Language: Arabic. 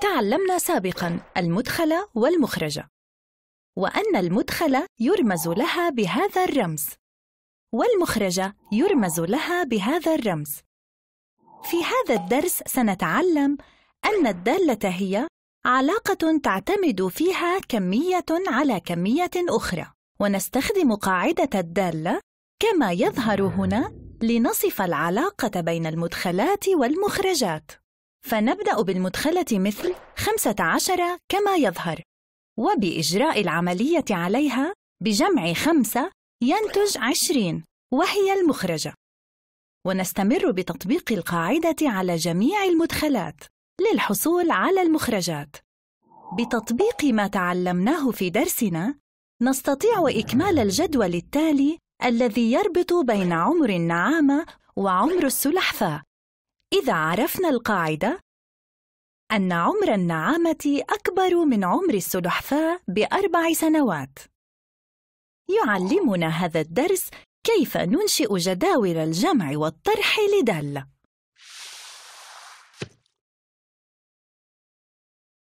تعلمنا سابقا المدخلة والمخرجة وأن المدخلة يرمز لها بهذا الرمز والمخرجة يرمز لها بهذا الرمز في هذا الدرس سنتعلم أن الدالة هي علاقة تعتمد فيها كمية على كمية أخرى ونستخدم قاعدة الدالة كما يظهر هنا لنصف العلاقة بين المدخلات والمخرجات فنبدأ بالمدخلة مثل 15 كما يظهر وبإجراء العملية عليها بجمع 5 ينتج 20 وهي المخرجة ونستمر بتطبيق القاعدة على جميع المدخلات للحصول على المخرجات بتطبيق ما تعلمناه في درسنا نستطيع إكمال الجدول التالي الذي يربط بين عمر النعامة وعمر السلحفاة إذا عرفنا القاعدة أن عمر النعامة أكبر من عمر السلحفاة بأربع سنوات يعلمنا هذا الدرس كيف ننشئ جداول الجمع والطرح لدالة